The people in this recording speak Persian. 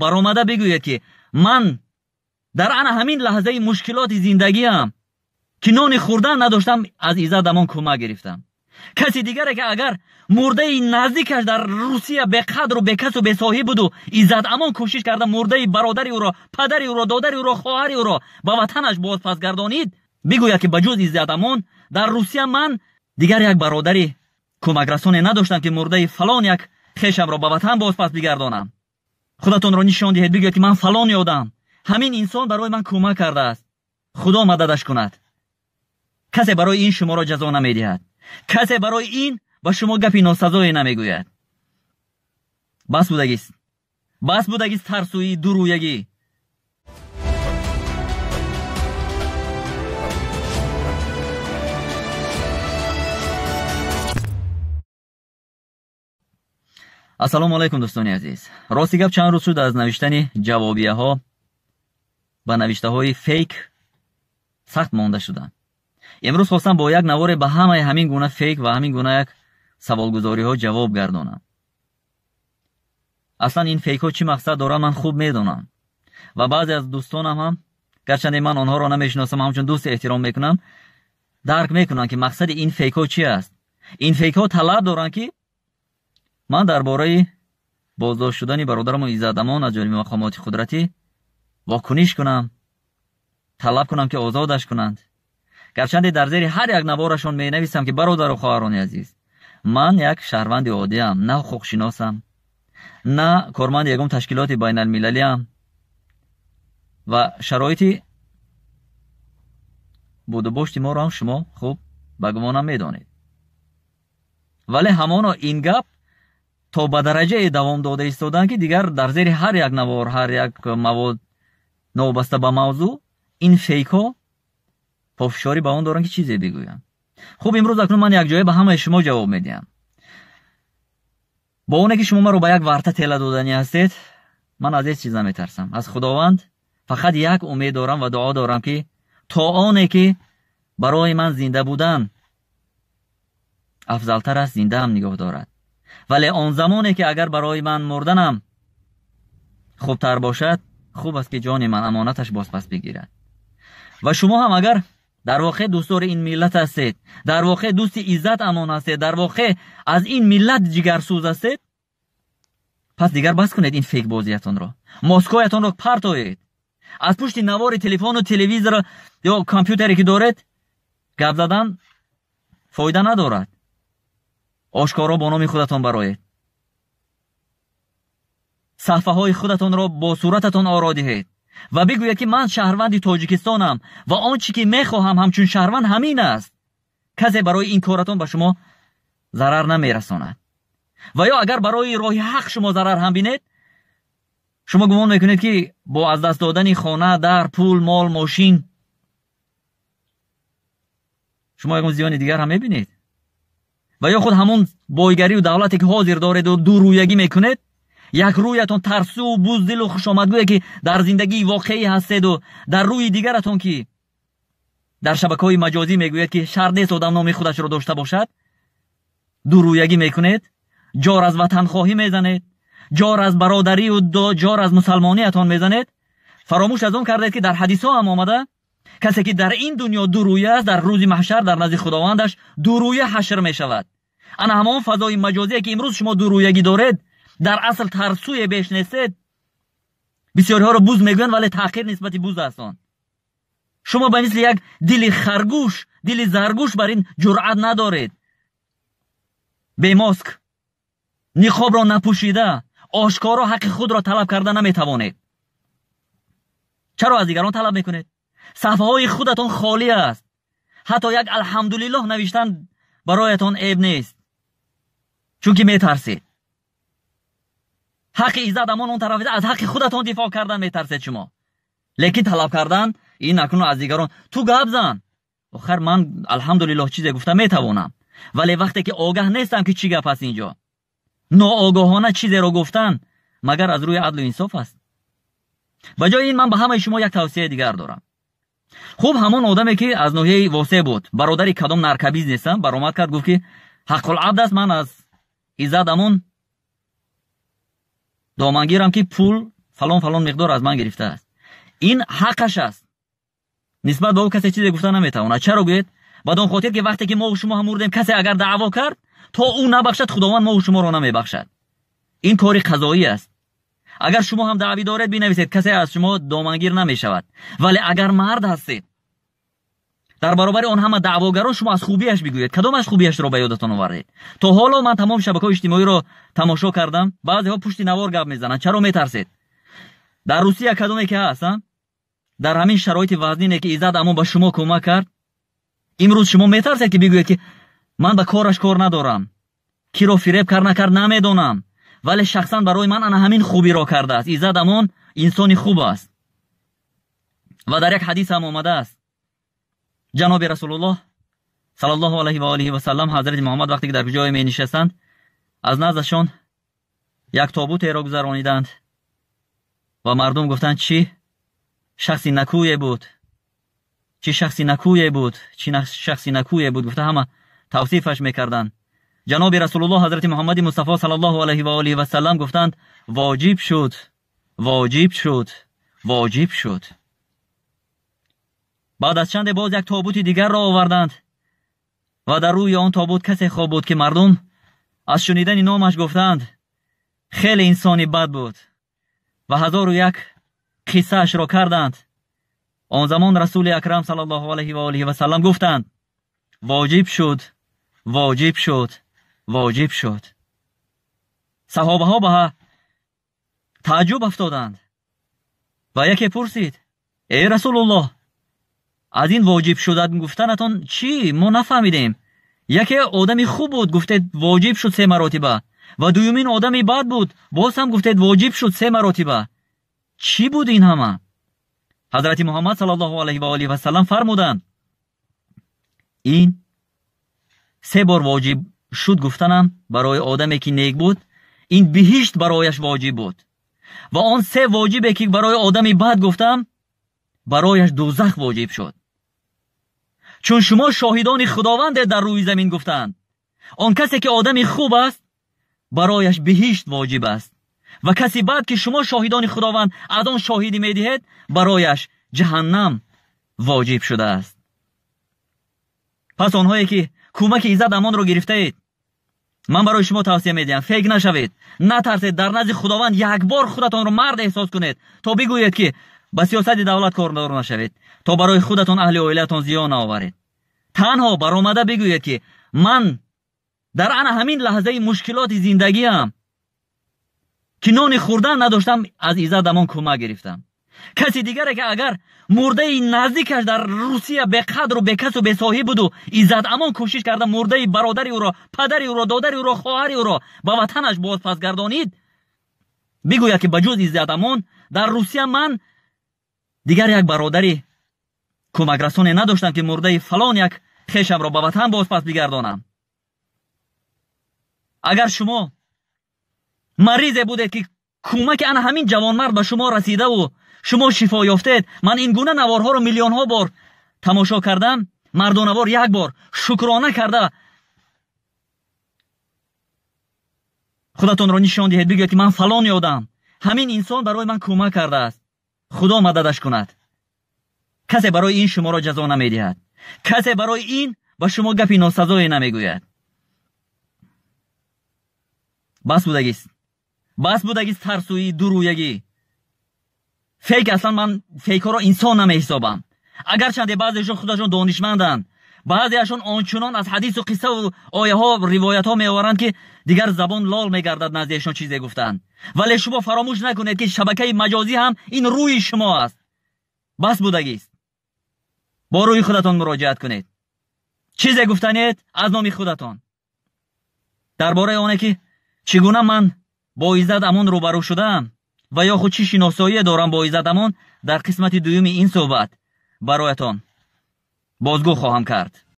برامده بگوید که من در آن همین لحظه مشکلات زندگی هم که نان خوردن نداشتم از ایزا دمان کمک گرفتم کسی دیگره که اگر مرده نزدیکش در روسیه به قدر و به کس و به صاحب بود و ایزد امان کوشش کرده مرده برادری او را پدری او را دادری او را خواهری او را به وطنش باز پس گردانید بگوید که بجز ایزد امان در روسیه من دیگر یک برادری کمک نداشتم که مرده فلان یک خشم را به وطن باز پس بگردانم худатонро нишон диҳед бигӯед ки ман фалони одам ҳамин инсон барои ман кӯмак кардааст худо мададаш кунад касе барои ин шуморо ҷазо намедиҳад касе барои ин ба шумо гапи носазое намегӯяд бас будагист бас будагист тарсуӣ дурӯягӣ ассалому алайкум дӯстони азиз рости гап чанд рӯз шуд аз навиштани ҷавобияҳо ба навиштаҳои фейк сахт монда шудам имрӯз хостам бо як наворе ба ҳамаи ҳамин гуна фейк ва ҳамин гуна як саволгузориҳо ҷавоб гардонам аслан ин фейкҳо чӣ мақсад дорад ман хуб медонам ва баъзе аз дӯстонам ҳам гарчанде ман онҳоро намешиносам ҳамчун дӯсти эҳтиром мекунам дарк мекунанд ки мақсади ин фейкҳо чӣ аст ин фейкҳо талаб доранд ки من در باره بازداشت شدنی برادرم و ازادمان از جانبی و قامات خودرتی کنم طلب کنم که آزادش کنند گرچند در زیر هر یک نوارشون می نویسم که برادر و خواهرانی عزیز من یک شهروند عادی هم نه خوخشناس هم نه کارمند یکم تشکیلات بین المللی و شرایطی بودباشتی ما را هم شما خوب بگوانم می دانید ولی همانا این تا به درجه دوام داده استودن که دیگر در زیر هر یک نوار هر یک مواد نوبسته به موضوع این فیک ها پفشاری به اون دارن که چیزی بگویم خوب امروز اکنون من یک جایه به همه شما جواب میدیم با اونه که شما رو به یک ورته تل دادنی هستید من از این چیزا میترسم از خداوند فقط یک امید دارم و دعا دارم که تا آنه که برای من زنده بودن افضلتر از زنده هم نگاه دارد ولی آن زمانی که اگر برای من مردنم خوبتر باشد خوب است که جان من امانتش باز پس بگیرد و شما هم اگر در واقع دوستور این ملت هستید در واقع دوست عزت امان هستید در واقع از این ملت سوز هستید پس دیگر بس کنید این فیک بازیتون را رو را پرتایید از پشت نوار تلفن و تلویزیون یا کامپیوتری که دارید گپ زدن فایده ندارد آشکارا با نام خودتان برای صحفه های خودتان را با صورتتان آراده و بگوید که من شهروندی تاجیکستانم و آنچه که میخواهم همچون شهروند همین است کسی برای این کارتان به شما ضرر نمیرساند و یا اگر برای راه حق شما ضرر هم بینید شما گمان میکنید که با از دست دادن خانه در پول مال ماشین شما یکم زیان دیگر هم میبینید و یا خود همون بایگری و دولتی که حاضر دارید و دو رویگی میکنید یک رویتون ترسو و بزدل و خوشامدگویه که در زندگی واقعی هستید و در روی دیگرتون که در شبکه های مجازی میگوید که شر نیست آدم نام خودش رو داشته باشد دو رویگی میکنید جار از وطن خواهی میزنید جار از برادری و دو جار از مسلمانیتان میزنید فراموش از اون کرده که در حدیث ها هم آمده کسی که در این دنیا دو رویه است در روز محشر در نزد خداوندش دو رویه حشر می شود انا همان فضای مجازی که امروز شما درویگی دارید در اصل ترسوی بهش نیستید بسیاری ها رو بوز میگوین ولی تحقیر نسبتی بوز هستان شما به مثل یک دلی خرگوش دلی زرگوش بر این جرعت ندارید به ماسک نخاب را نپوشیده آشکارا حق خود را طلب کرده نمیتوانید چرا از دیگران طلب میکنید؟ صفحه های خودتان خالی است حتی یک الحمدلله نوشتن برایتان عیب نیست چون که میترسید حق عزت امان اون طرف از حق خودتون دفاع کردن میترسید شما لیکن طلب کردن این نکنو از دیگران تو گپ زن آخر من الحمدلله چیزی گفتم میتوانم ولی وقتی که آگاه نیستم که چی گپ است اینجا ناآگاهانه چیزی رو گفتن مگر از روی عدل و انصاف است بجای این من به همه شما یک توصیه دیگر دارم خوب همون آدمی که از نوحه واسه بود برادری کدام نرکبیز نیستم برآمد کرد گفت که حق العبد است من از امون دامنگیرم که پول فلان فلان مقدار از من گرفته است این حقش است نسبت به او کسی چیزی گفته نمیتونه چرا گوید اون خاطر که وقتی که ما و شما هم مردیم کسی اگر دعوا کرد تا او نبخشد خداوند ما و شما را نمیبخشد این کاری قضایی است اگر شما هم دعوی دارید بنویسید کسی از شما دامنگیر نمیشود ولی اگر مرد هستید در برابر آن همه دعواگرا شما از خوبیش بگویید کدامش خوبیش را به یادتان آورید تا حالا من تمام شبکه اجتماعی رو تماشا کردم بعضی ها پشت نوار گپ میزنند چرا میترسید در روسیه کدومی که هستم در همین شرایط وزنینه که ایزد اما به شما کمک کرد امروز شما میترسید که بگویید که من به کارش کار ندارم کی رو فریب کار نکرد نمیدونم. ولی شخصا برای من انا همین خوبی را کرده است ایزد امون انسان خوب است و در یک حدیث هم آمده است جناب رسول الله صلی الله علیه و آله و سلم حضرت محمد وقتی که در جای می نشستند از نزدشان یک تابوت را گذرانیدند و مردم گفتند چی شخصی نکویه بود چی شخصی نکویه بود چی شخصی نکویه بود گفته همه توصیفش میکردند جناب رسول الله حضرت محمد مصطفی صلی الله علیه و آله و سلم گفتند واجب شد واجب شد واجب شد بعد از چند باز یک تابوت دیگر را آوردند و در روی آن تابوت کسی خواب بود که مردم از شنیدن نامش گفتند خیلی انسانی بد بود و هزار و یک قصه اش را کردند آن زمان رسول اکرم صلی الله علیه و آله و سلم گفتند واجب شد واجب شد واجب شد صحابه ها به تعجب افتادند و یکی پرسید ای رسول الله از این واجب شدن اتون چی ما نفهمیدیم یکی آدمی خوب بود گفتید واجب شد سه مراتبه و دومین آدمی بد بود باز هم گفتید واجب شد سه مراتبه چی بود این همه حضرت محمد صلی الله علیه و آله و سلام فرمودند این سه بار واجب شد گفتنم برای آدمی که نیک بود این بهشت برایش واجب بود و آن سه واجبه که برای آدمی بد گفتم برایش دوزخ واجب شد چون شما شاهدان خداوند در روی زمین گفتند آن کسی که آدم خوب است برایش بهشت واجب است و کسی بعد که شما شاهدان خداوند از آن شاهدی دهید برایش جهنم واجب شده است پس آنهایی که کمک ایزد امان رو گرفته اید من برای شما توصیه می میدیم فکر نشوید نترسید در نزد خداوند یک بار خودتان رو مرد احساس کنید تا بگویید که به سیاست دولت کار دور نشوید تا برای خودتون اهل اویلتون زیان آورید تنها برامده بگوید که من در آن همین لحظه مشکلات زندگی هم که نان خوردن نداشتم از ایزا دمان کما گرفتم کسی دیگره که اگر مرده نزدیکش در روسیه به قدر و به کس و به صاحب بود و ایزد امان کوشش کرده مرده برادری او را پدری او را دادری او را خواهری او را به وطنش باز پس بگوید که بجز ایزد امان در روسیه من دیگر یک برادری کمک رسانه نداشتم که مرده فلان یک خیشم را به وطن باز پس بگردانم اگر شما مریض بودید که کمک ان همین جوان مرد به شما رسیده و شما شفا یافتید من این گونه نوارها رو میلیون ها بار تماشا کردم مردانوار یک بار شکرانه کرده خودتون را نشان دهید بگید که من فلان یادم همین انسان برای من کمک کرده است خدا مددش کند کسی برای این شما را جزا نمیدهد کسی برای این با شما گپی ناسزایی نمیگوید بس بودگیست بس بودگیست ترسویی درویگی فیک اصلا من فیک ها را انسان نمیحسابم اگر چندی بعضیشون خودشون دانشمندند баъзеашон ончунон аз ҳадису қиссаву ояҳо ривоятҳо меоваранд ки дигар забон лол мегардад наздиашон чизе гуфтанд вале шумо фаромӯш накунед ки шабакаи маҷозӣ ҳам ин рӯи шумо аст бас будагист бо рӯи худатон муроҷиат кунед чизе гуфтанед аз номи худатон дар бораи оне ки чӣ гуна ман бо иззатамон рӯбарӯ шудаам ва ё худ чӣ шиносоие дорам бо иззатамон дар қисмати дуюми ин суҳбат бароятон بازگو خواهم کرد